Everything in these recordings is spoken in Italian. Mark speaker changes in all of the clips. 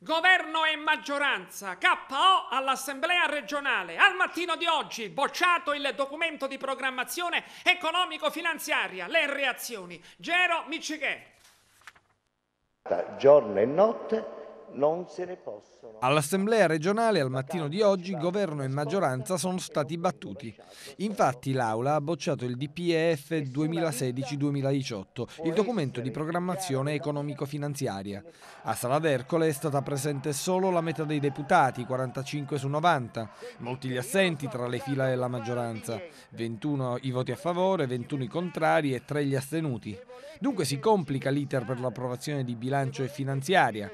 Speaker 1: Governo e maggioranza, KO all'Assemblea regionale. Al mattino di oggi bocciato il documento di programmazione economico-finanziaria. Le reazioni. Gero Michighe. Giorno e notte non se ne possono.
Speaker 2: All'Assemblea regionale al mattino di oggi governo e maggioranza sono stati battuti. Infatti l'Aula ha bocciato il DPEF 2016-2018, il documento di programmazione economico-finanziaria. A Sala d'Ercole è stata presente solo la metà dei deputati, 45 su 90, molti gli assenti tra le fila della maggioranza, 21 i voti a favore, 21 i contrari e 3 gli astenuti. Dunque si complica l'iter per l'approvazione di bilancio e finanziaria.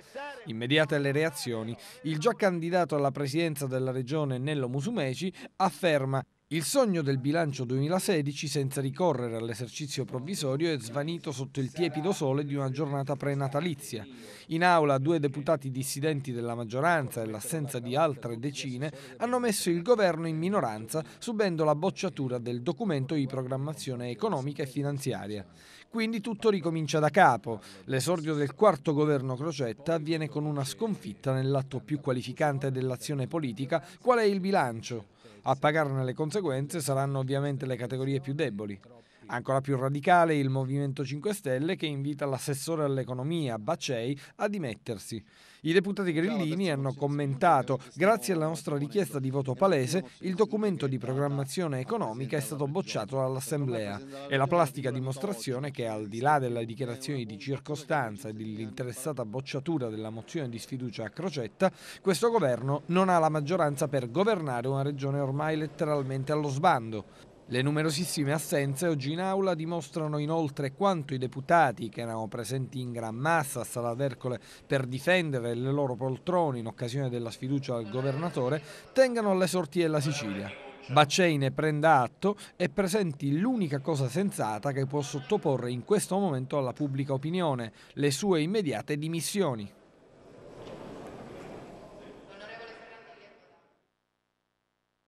Speaker 2: Immediate le reazioni, il già candidato alla presidenza della regione Nello Musumeci afferma il sogno del bilancio 2016 senza ricorrere all'esercizio provvisorio è svanito sotto il tiepido sole di una giornata prenatalizia. In aula due deputati dissidenti della maggioranza e l'assenza di altre decine hanno messo il governo in minoranza subendo la bocciatura del documento di programmazione economica e finanziaria. Quindi tutto ricomincia da capo. L'esordio del quarto governo Crocetta avviene con una sconfitta nell'atto più qualificante dell'azione politica, qual è il bilancio. A pagarne le conseguenze saranno ovviamente le categorie più deboli. Ancora più radicale il Movimento 5 Stelle che invita l'assessore all'economia Bacei a dimettersi. I deputati grillini hanno commentato, grazie alla nostra richiesta di voto palese, il documento di programmazione economica è stato bocciato dall'Assemblea. È la plastica dimostrazione che al di là delle dichiarazioni di circostanza e dell'interessata bocciatura della mozione di sfiducia a Crocetta, questo governo non ha la maggioranza per governare una regione ormai letteralmente allo sbando. Le numerosissime assenze oggi in aula dimostrano inoltre quanto i deputati, che erano presenti in gran massa a Sala d'Ercole per difendere le loro poltrone in occasione della sfiducia al governatore, tengano alle sorti della Sicilia. Baccei ne prenda atto e presenti l'unica cosa sensata che può sottoporre in questo momento alla pubblica opinione, le sue immediate dimissioni.